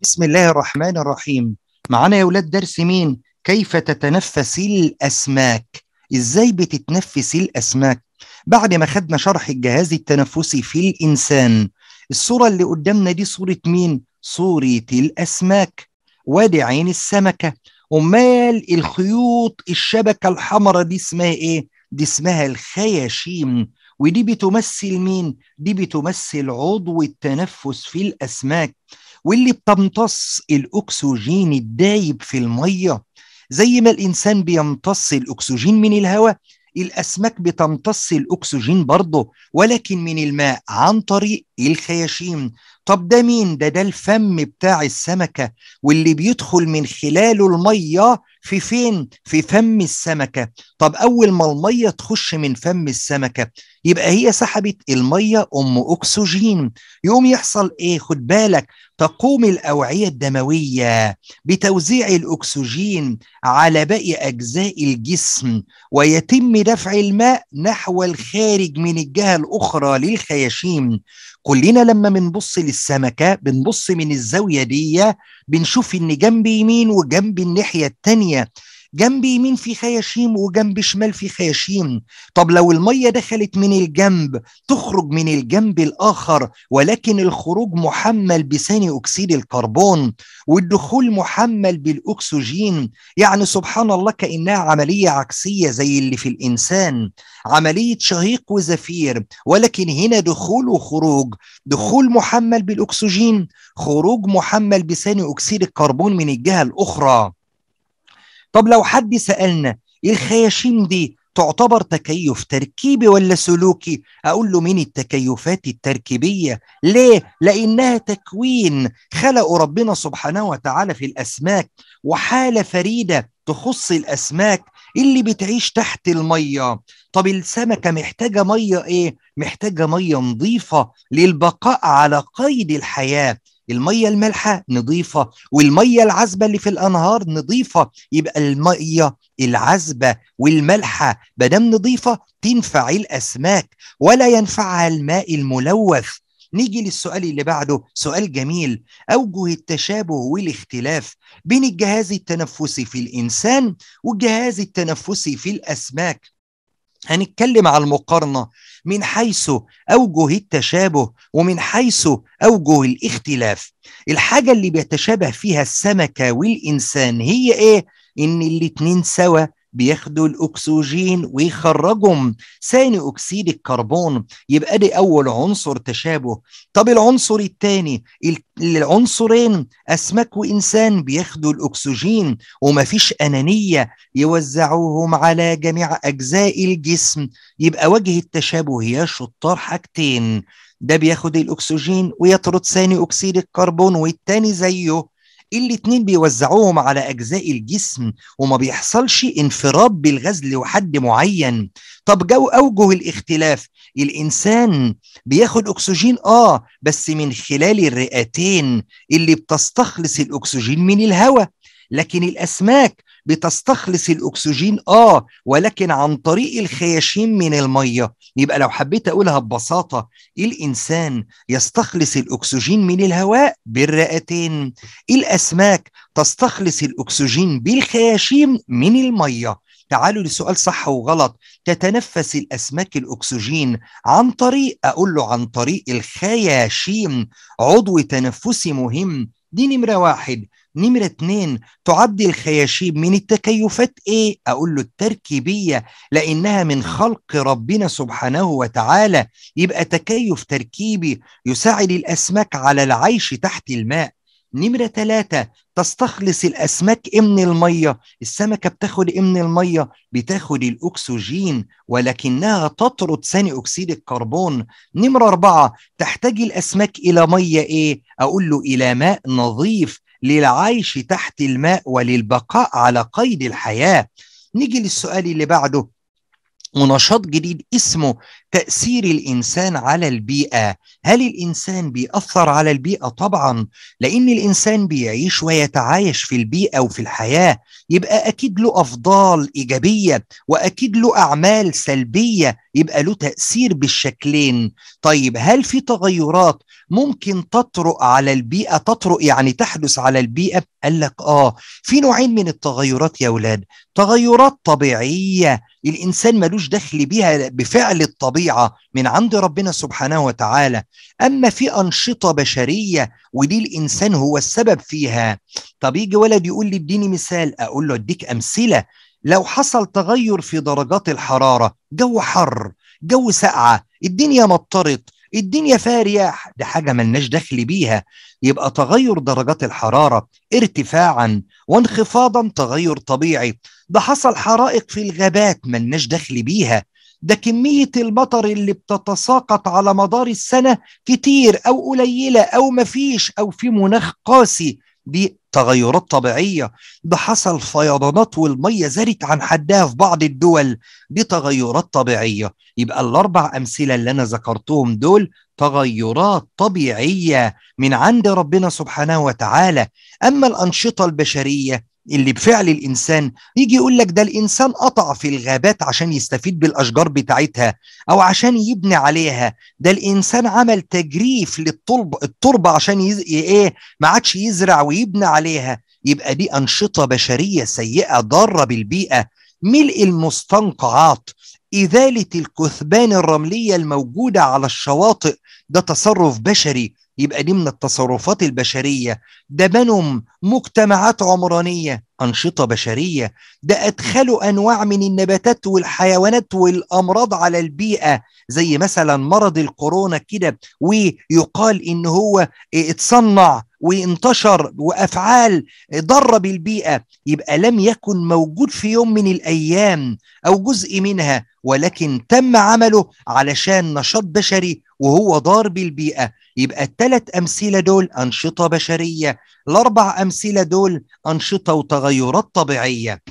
بسم الله الرحمن الرحيم معانا يا ولاد درس مين كيف تتنفس الاسماك ازاي بتتنفس الاسماك بعد ما خدنا شرح الجهاز التنفسي في الانسان الصوره اللي قدامنا دي صوره مين صوره الاسماك وادي عين السمكه امال الخيوط الشبكه الحمراء دي اسمها ايه دي اسمها الخياشيم ودي بتمثل مين؟ دي بتمثل عضو التنفس في الأسماك واللي بتمتص الأكسجين الدايب في المية زي ما الإنسان بيمتص الأكسجين من الهواء الأسماك بتمتص الأكسجين برضه ولكن من الماء عن طريق ايه الخياشيم طب ده مين ده ده الفم بتاع السمكه واللي بيدخل من خلاله الميه في فين في فم السمكه طب اول ما الميه تخش من فم السمكه يبقى هي سحبت الميه ام اكسجين يقوم يحصل ايه خد بالك تقوم الاوعيه الدمويه بتوزيع الاكسجين على باقي اجزاء الجسم ويتم دفع الماء نحو الخارج من الجهه الاخرى للخياشيم كلنا لما بنبص للسمكة بنبص من الزاوية دي بنشوف إن جنب يمين وجنب الناحية التانية جنب يمين في خياشيم وجنب شمال في خياشيم طب لو المية دخلت من الجنب تخرج من الجنب الآخر ولكن الخروج محمل بثاني أكسيد الكربون والدخول محمل بالأكسجين يعني سبحان الله كأنها عملية عكسية زي اللي في الإنسان عملية شهيق وزفير ولكن هنا دخول وخروج دخول محمل بالأكسجين خروج محمل بثاني أكسيد الكربون من الجهة الأخرى طب لو حد سالنا إيه الخياشيم دي تعتبر تكيف تركيبي ولا سلوكي اقول له من التكيفات التركيبيه ليه لانها تكوين خلقه ربنا سبحانه وتعالى في الاسماك وحاله فريده تخص الاسماك اللي بتعيش تحت الميه طب السمكه محتاجه ميه ايه محتاجه ميه نظيفه للبقاء على قيد الحياه الميه المالحه نضيفة والميه العذبه اللي في الانهار نضيفة يبقى الميه العذبه والملحة ما دام تنفع الاسماك ولا ينفعها الماء الملوث نيجي للسؤال اللي بعده سؤال جميل أوجه التشابه والاختلاف بين الجهاز التنفسي في الإنسان والجهاز التنفسي في الأسماك هنتكلم على المقارنه من حيث اوجه التشابه ومن حيث اوجه الاختلاف الحاجه اللي بيتشابه فيها السمكه والانسان هي ايه ان الاتنين سوا بياخدوا الاكسجين ويخرجهم ثاني اكسيد الكربون يبقى دي اول عنصر تشابه طب العنصر الثاني العنصرين اسماك وانسان بياخدوا الاكسجين ومفيش انانيه يوزعوهم على جميع اجزاء الجسم يبقى وجه التشابه يا شطار حاجتين ده بياخد الاكسجين ويطرد ثاني اكسيد الكربون والتاني زيه الاتنين بيوزعوهم على اجزاء الجسم وما بيحصلش انفراد بالغزل لحد معين طب جو اوجه الاختلاف الانسان بياخد اكسجين اه بس من خلال الرئتين اللي بتستخلص الاكسجين من الهواء لكن الاسماك بتستخلص الاكسجين اه ولكن عن طريق الخياشيم من الميه يبقى لو حبيت اقولها ببساطه الانسان يستخلص الاكسجين من الهواء بالرئتين الاسماك تستخلص الاكسجين بالخياشيم من الميه تعالوا لسؤال صح وغلط تتنفس الاسماك الاكسجين عن طريق اقول له عن طريق الخياشيم عضو تنفسي مهم دي نمرة واحد نمرة اتنين تعدي الخياشيم من التكيفات ايه؟ اقول له التركيبية لانها من خلق ربنا سبحانه وتعالى يبقى تكيف تركيبي يساعد الاسماك على العيش تحت الماء نمرة ثلاثة تستخلص الأسماك من المية السمكة بتاخد من المية بتاخد الأكسجين ولكنها تطرد ثاني أكسيد الكربون نمرة أربعة تحتاج الأسماك إلى مية إيه؟ أقول له إلى ماء نظيف للعيش تحت الماء وللبقاء على قيد الحياه نيجي للسؤال اللي بعده ونشاط جديد اسمه تاثير الانسان على البيئه هل الانسان بيأثر على البيئه طبعا لان الانسان بيعيش ويتعايش في البيئه وفي الحياه يبقى اكيد له افضال ايجابيه واكيد له اعمال سلبيه يبقى له تاثير بالشكلين طيب هل في تغيرات ممكن تطرق على البيئه تطرق يعني تحدث على البيئه قال لك اه في نوعين من التغيرات يا اولاد تغيرات طبيعيه الانسان ملوش دخل بيها بفعل الطبيعه شريعه من عند ربنا سبحانه وتعالى اما في انشطه بشريه ودي الانسان هو السبب فيها طب يجي ولد يقول لي اديني مثال اقول له اديك امثله لو حصل تغير في درجات الحراره جو حر جو ساقعه الدنيا مطرت الدنيا فيها رياح ده حاجه ملناش دخل بيها يبقى تغير درجات الحراره ارتفاعا وانخفاضا تغير طبيعي ده حصل حرائق في الغابات ملناش دخل بيها ده كمية المطر اللي بتتساقط على مدار السنة كتير أو قليلة أو مفيش أو في مناخ قاسي دي تغيرات طبيعية ده حصل فيضانات والمية زادت عن حدها في بعض الدول دي تغيرات طبيعية يبقى الأربع أمثلة اللي أنا ذكرتهم دول تغيرات طبيعية من عند ربنا سبحانه وتعالى أما الأنشطة البشرية اللي بفعل الانسان يجي يقول لك ده الانسان قطع في الغابات عشان يستفيد بالاشجار بتاعتها او عشان يبني عليها ده الانسان عمل تجريف للطلب التربه عشان يز... ايه ما عادش يزرع ويبني عليها يبقى دي انشطه بشريه سيئه ضاره بالبيئه ملء المستنقعات إزالة الكثبان الرملية الموجودة على الشواطئ ده تصرف بشري يبقى دي من التصرفات البشرية ده بنهم مجتمعات عمرانية أنشطة بشرية ده أدخلوا أنواع من النباتات والحيوانات والأمراض على البيئة زي مثلا مرض الكورونا كده ويقال إن هو اتصنع وانتشر وافعال ضرب بالبيئه يبقى لم يكن موجود في يوم من الايام او جزء منها ولكن تم عمله علشان نشاط بشري وهو ضار بالبيئه يبقى الثلاث امثله دول انشطه بشريه الاربع امثله دول انشطه وتغيرات طبيعيه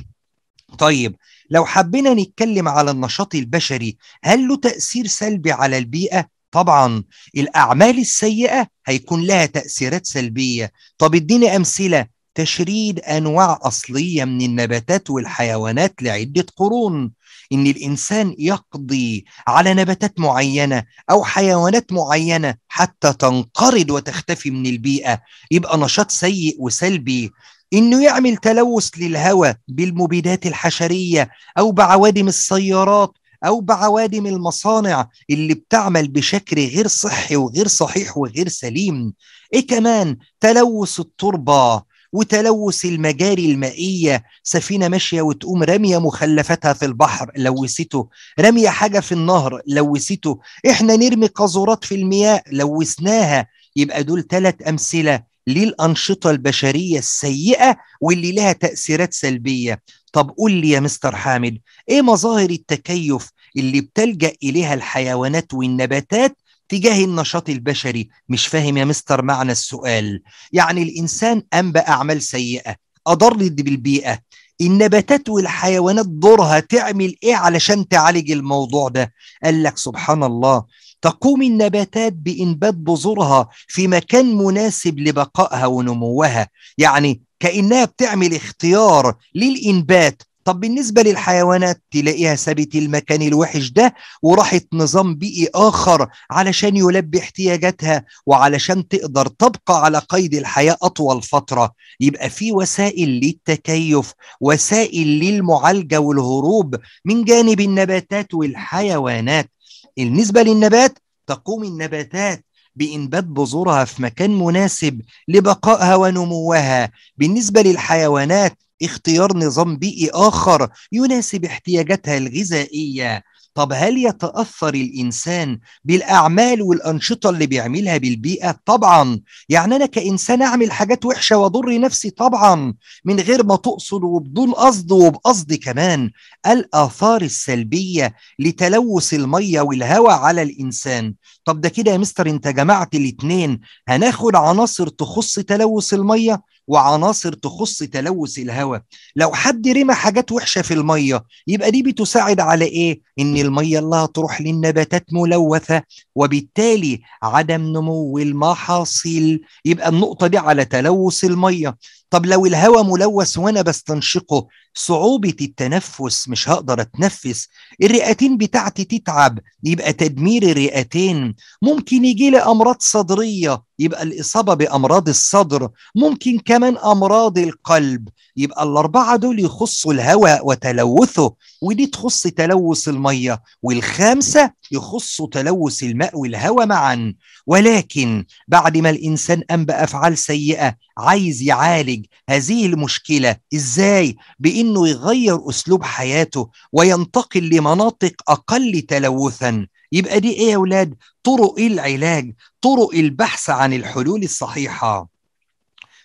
طيب لو حبينا نتكلم على النشاط البشري هل له تاثير سلبي على البيئه طبعا الاعمال السيئه هيكون لها تاثيرات سلبيه طب اديني امثله تشريد انواع اصليه من النباتات والحيوانات لعده قرون ان الانسان يقضي على نباتات معينه او حيوانات معينه حتى تنقرض وتختفي من البيئه يبقى نشاط سيء وسلبي انه يعمل تلوث للهواء بالمبيدات الحشريه او بعوادم السيارات او بعوادم المصانع اللي بتعمل بشكل غير صحي وغير صحيح وغير سليم ايه كمان تلوث التربه وتلوث المجاري المائيه سفينه ماشيه وتقوم رميه مخلفاتها في البحر لوثته رميه حاجه في النهر لوثته احنا نرمي قاذورات في المياه لوثناها يبقى دول ثلاث امثله للأنشطة البشرية السيئة واللي لها تأثيرات سلبية طب قول لي يا مستر حامد إيه مظاهر التكيف اللي بتلجأ إليها الحيوانات والنباتات تجاه النشاط البشري مش فاهم يا مستر معنى السؤال يعني الإنسان أم بأعمال سيئة أضر بالبيئة النباتات والحيوانات دورها تعمل ايه علشان تعالج الموضوع ده قال لك سبحان الله تقوم النباتات بانبات بذورها في مكان مناسب لبقائها ونموها يعني كانها بتعمل اختيار للانبات طب بالنسبه للحيوانات تلاقيها سابت المكان الوحش ده وراحت نظام بيئي اخر علشان يلبي احتياجاتها وعلشان تقدر تبقى على قيد الحياه اطول فتره يبقى في وسائل للتكيف وسائل للمعالجه والهروب من جانب النباتات والحيوانات بالنسبة للنبات تقوم النباتات بإنبات بذورها في مكان مناسب لبقائها ونموها بالنسبة للحيوانات اختيار نظام بيئي آخر يناسب احتياجاتها الغذائية طب هل يتأثر الإنسان بالأعمال والأنشطة اللي بيعملها بالبيئة؟ طبعا يعني أنا كإنسان أعمل حاجات وحشة وأضر نفسي طبعا من غير ما تقصد وبدون قصد وبقصد كمان الآثار السلبية لتلوث المية والهواء على الإنسان طب ده كده يا مستر أنت جمعت الاتنين هناخد عناصر تخص تلوث المية وعناصر تخص تلوث الهواء لو حد رمى حاجات وحشه في الميه يبقى دي بتساعد على ايه ان الميه اللي هتروح للنباتات ملوثه وبالتالي عدم نمو المحاصيل يبقى النقطه دي على تلوث الميه طب لو الهواء ملوث وانا بستنشقه صعوبه التنفس مش هقدر اتنفس الرئتين بتاعتي تتعب يبقى تدمير الرئتين ممكن يجي لي امراض صدريه يبقى الاصابه بامراض الصدر ممكن كمان امراض القلب يبقى الاربعه دول يخصوا الهواء وتلوثه ودي تخص تلوث المية والخامسة يخص تلوث الماء والهواء معا ولكن بعد ما الإنسان قام بأفعال سيئة عايز يعالج هذه المشكلة إزاي؟ بإنه يغير أسلوب حياته وينتقل لمناطق أقل تلوثا يبقى دي إيه يا أولاد؟ طرق العلاج طرق البحث عن الحلول الصحيحة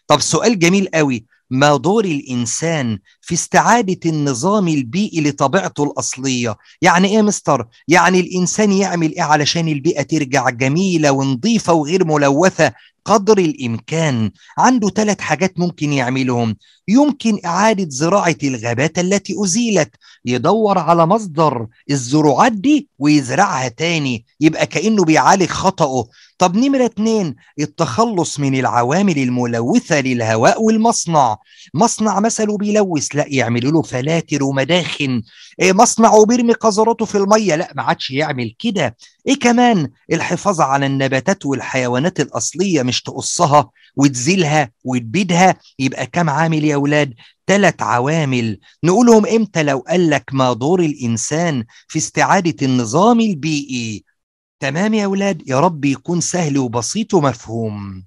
طب سؤال جميل قوي ما دور الانسان في استعاده النظام البيئي لطبيعته الاصليه يعني ايه مستر يعني الانسان يعمل ايه علشان البيئه ترجع جميله ونظيفه وغير ملوثه قدر الامكان عنده ثلاث حاجات ممكن يعملهم يمكن اعاده زراعه الغابات التي ازيلت يدور على مصدر الزروعات دي ويزرعها تاني يبقى كانه بيعالج خطاه طب نمرة اتنين التخلص من العوامل الملوثة للهواء والمصنع مصنع مثله بيلوث لا يعملوا له فلاتر ومداخن إيه مصنعه بيرمي قذراته في المية لا ما عادش يعمل كده ايه كمان الحفاظ على النباتات والحيوانات الأصلية مش تقصها وتزيلها وتبيدها يبقى كم عامل يا ولاد تلات عوامل نقولهم امتى لو قال لك ما دور الانسان في استعاده النظام البيئي تمام يا أولاد يا رب يكون سهل وبسيط ومفهوم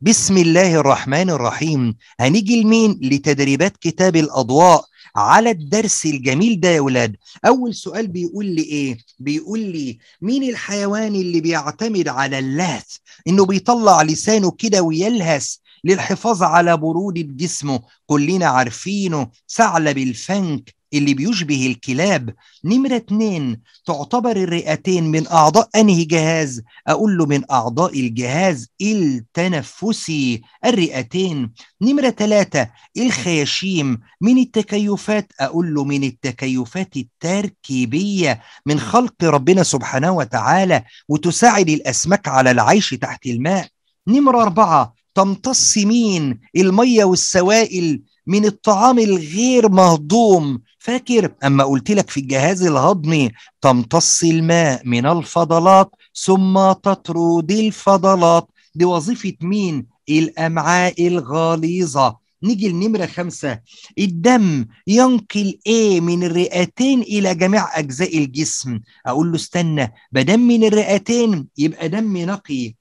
بسم الله الرحمن الرحيم هنيجي لمين لتدريبات كتاب الأضواء على الدرس الجميل ده يا ولاد أول سؤال بيقول لي إيه؟ بيقول لي مين الحيوان اللي بيعتمد على اللهث إنه بيطلع لسانه كده ويلهث للحفاظ على برودة جسمه كلنا عارفينه ثعلب الفنك اللي بيشبه الكلاب نمرة اتنين تعتبر الرئتين من أعضاء أنهي جهاز أقول له من أعضاء الجهاز التنفسي الرئتين نمرة تلاتة الخياشيم من التكيفات أقول له من التكيفات التركيبية من خلق ربنا سبحانه وتعالى وتساعد الأسماك على العيش تحت الماء نمرة أربعة تمتص مين المية والسوائل من الطعام الغير مهضوم فاكر أما قلت لك في الجهاز الهضمي تمتص الماء من الفضلات ثم تطرد الفضلات دي وظيفة مين الأمعاء الغليظة نيجي لنمرة خمسة الدم ينقل ايه من الرئتين الى جميع اجزاء الجسم اقول له استنى بدم من الرئتين يبقى دم نقي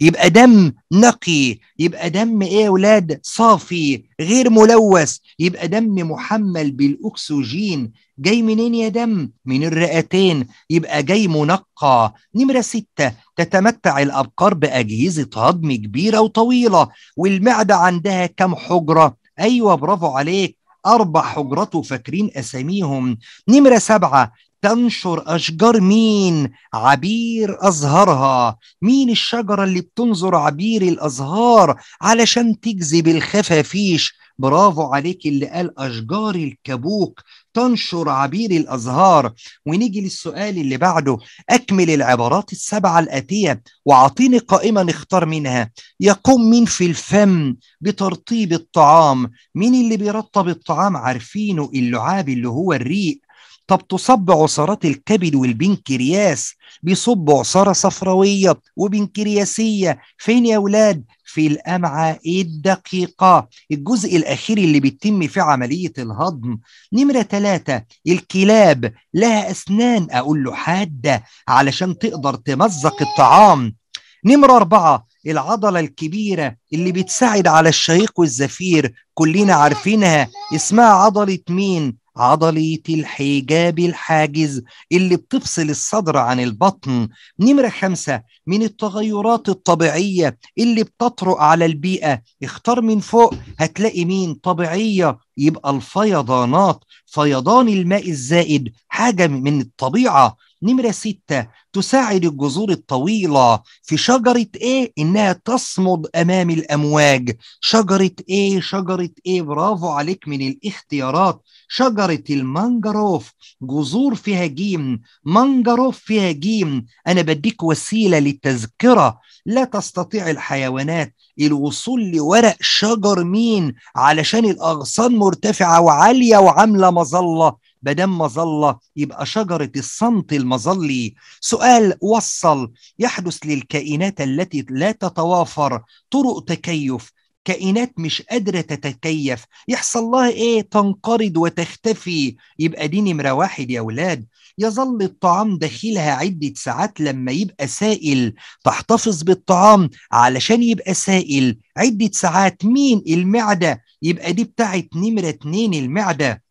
يبقى دم نقي يبقى دم ايه يا اولاد صافي غير ملوث يبقى دم محمل بالاكسجين جاي منين يا دم من الرئتين يبقى جاي منقى نمره ستة تتمتع الابقار باجهزه هضم كبيره وطويله والمعده عندها كم حجره ايوه برافو عليك أربع حجرات وفاكرين أساميهم نمرة سبعة تنشر أشجار مين؟ عبير أزهارها مين الشجرة اللي بتنظر عبير الأزهار علشان تجذب الخفافيش برافو عليك اللي قال أشجار الكبوك تنشر عبير الأزهار ونيجي للسؤال اللي بعده أكمل العبارات السبعة الآتية وأعطيني قائمة نختار منها يقوم مين في الفم بترطيب الطعام مين اللي بيرطب الطعام عارفينه اللعاب اللي هو الريق طب تصب عصارات الكبد والبنكرياس بيصب عصارة صفراوية وبنكرياسية فين يا أولاد؟ في الأمعاء الدقيقة الجزء الأخير اللي بيتم فيه عملية الهضم نمرة ثلاثة الكلاب لها أسنان أقول له حادة علشان تقدر تمزق الطعام نمرة أربعة العضلة الكبيرة اللي بتساعد على الشهيق والزفير كلنا عارفينها اسمها عضلة مين؟ عضلة الحجاب الحاجز اللي بتفصل الصدر عن البطن نمرة خمسة من التغيرات الطبيعية اللي بتطرق على البيئة اختار من فوق هتلاقي مين طبيعية يبقى الفيضانات فيضان الماء الزائد حاجة من الطبيعة نمرة ستة تساعد الجذور الطويلة في شجرة ايه انها تصمد امام الامواج شجرة ايه شجرة ايه برافو عليك من الاختيارات شجرة المانجروف جذور فيها جيم مانجروف فيها جيم انا بديك وسيلة للتذكرة لا تستطيع الحيوانات الوصول لورق شجر مين علشان الاغصان مرتفعة وعالية وعاملة مظلة بدم مظله يبقى شجره الصمت المظلي سؤال وصل يحدث للكائنات التي لا تتوافر طرق تكيف كائنات مش قادرة تتكيف يحصل لها إيه تنقرض وتختفي يبقى دي نمرة واحد يا أولاد يظل الطعام داخلها عدة ساعات لما يبقى سائل تحتفظ بالطعام علشان يبقى سائل عدة ساعات مين المعدة يبقى دي بتاعت نمرة اتنين المعدة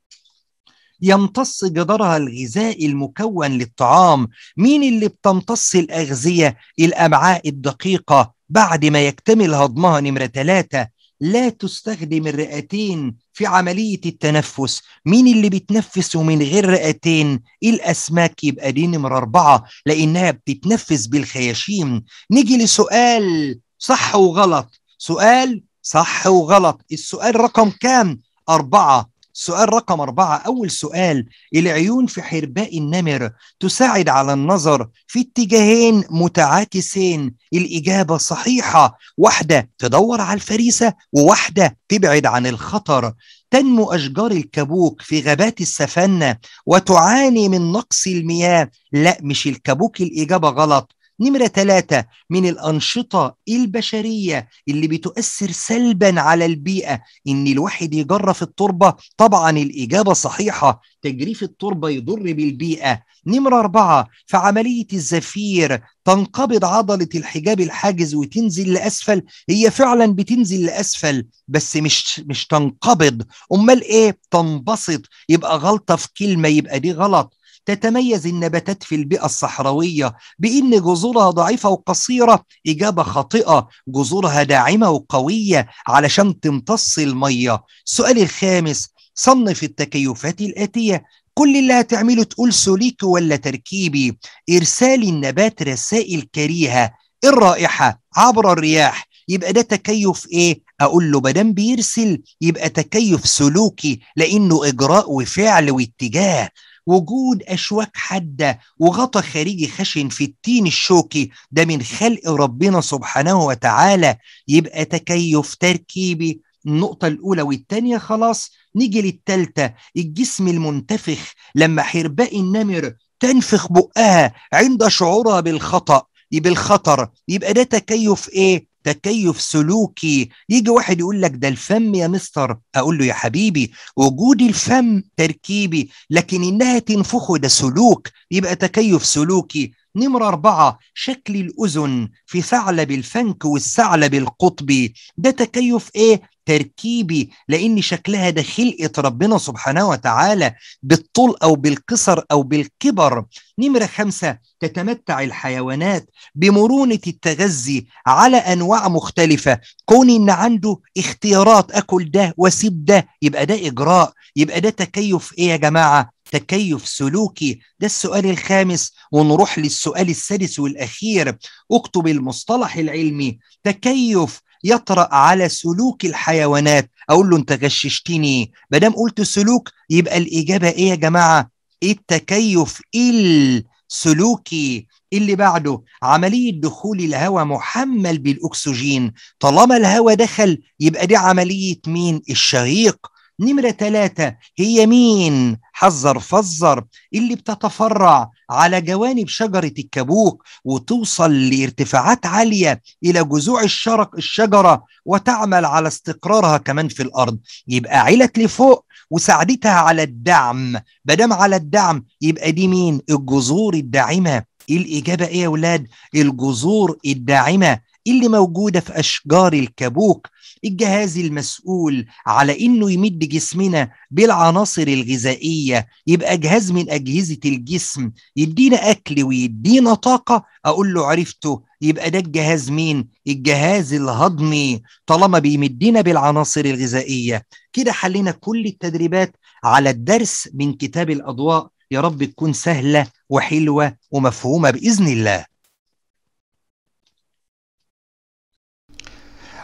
يمتص جدارها الغذائي المكون للطعام مين اللي بتمتص الأغذية الأمعاء الدقيقة بعد ما يكتمل هضمها نمرة ثلاثة لا تستخدم الرئتين في عملية التنفس مين اللي بيتنفس من غير رئتين الأسماك يبقى دي نمرة أربعة لأنها بتتنفس بالخياشيم نيجي لسؤال صح وغلط سؤال صح وغلط السؤال رقم كام أربعة سؤال رقم أربعة أول سؤال العيون في حرباء النمر تساعد على النظر في اتجاهين متعاكسين الإجابة صحيحة واحدة تدور على الفريسة وواحدة تبعد عن الخطر تنمو أشجار الكابوك في غابات السفنة وتعاني من نقص المياه لا مش الكابوك الإجابة غلط نمرة ثلاثة من الأنشطة البشرية اللي بتؤثر سلبا على البيئة إن الواحد يجرف التربة طبعا الإجابة صحيحة تجريف التربة يضر بالبيئة نمرة أربعة في عملية الزفير تنقبض عضلة الحجاب الحاجز وتنزل لأسفل هي فعلا بتنزل لأسفل بس مش مش تنقبض أمال إيه تنبسط يبقى غلطة في كلمة يبقى دي غلط تتميز النباتات في البيئة الصحراوية بأن جذورها ضعيفة وقصيرة إجابة خاطئة جذورها داعمة وقوية علشان تمتص المية السؤال الخامس صنف التكيفات الآتية كل اللي هتعمله تقول سوليك ولا تركيبي إرسال النبات رسائل كريهة الرائحة عبر الرياح يبقى ده تكيف ايه اقول له مادام بيرسل يبقى تكيف سلوكي لانه اجراء وفعل واتجاه وجود أشواك حادة وغطى خارجي خشن في التين الشوكي ده من خلق ربنا سبحانه وتعالى يبقى تكيف تركيبي النقطة الأولى والتانية خلاص نيجي للتالتة الجسم المنتفخ لما حرباء النمر تنفخ بقها عند شعورها بالخطأ بالخطر يبقى ده تكيف ايه تكيف سلوكي يجي واحد يقول لك ده الفم يا مستر اقول له يا حبيبي وجود الفم تركيبي لكن انها تنفخه ده سلوك يبقى تكيف سلوكي نمرة أربعة شكل الأذن في ثعلب الفنك والثعلب القطبي ده تكيف إيه؟ تركيبي لأن شكلها ده إيه؟ خلقة ربنا سبحانه وتعالى بالطول أو بالقصر أو بالكبر نمرة خمسة تتمتع الحيوانات بمرونة التغذي على أنواع مختلفة كون إن عنده اختيارات أكل ده واسيب ده يبقى ده إجراء يبقى ده تكيف إيه يا جماعة تكيف سلوكي ده السؤال الخامس ونروح للسؤال السادس والأخير اكتب المصطلح العلمي تكيف يطرأ على سلوك الحيوانات أقول له أنت غششتني دام قلت سلوك يبقى الإجابة إيه يا جماعة؟ إيه التكيف السلوكي اللي بعده عملية دخول الهواء محمل بالأكسجين طالما الهواء دخل يبقى دي عملية مين؟ الشهيق نمرة ثلاثة هي مين حذر فزر اللي بتتفرع على جوانب شجرة الكبوك وتوصل لارتفاعات عالية إلى جذوع الشرق الشجرة وتعمل على استقرارها كمان في الأرض يبقى علت لفوق وساعدتها على الدعم بدم على الدعم يبقى دي مين الجذور الداعمة الإجابة إيه يا أولاد الجذور الداعمة اللي موجودة في أشجار الكابوك الجهاز المسؤول على إنه يمد جسمنا بالعناصر الغذائية يبقى جهاز من أجهزة الجسم يدينا أكل ويدينا طاقة أقول له عرفته يبقى ده الجهاز مين؟ الجهاز الهضمي طالما بيمدينا بالعناصر الغذائية كده حلينا كل التدريبات على الدرس من كتاب الأضواء يا رب تكون سهلة وحلوة ومفهومة بإذن الله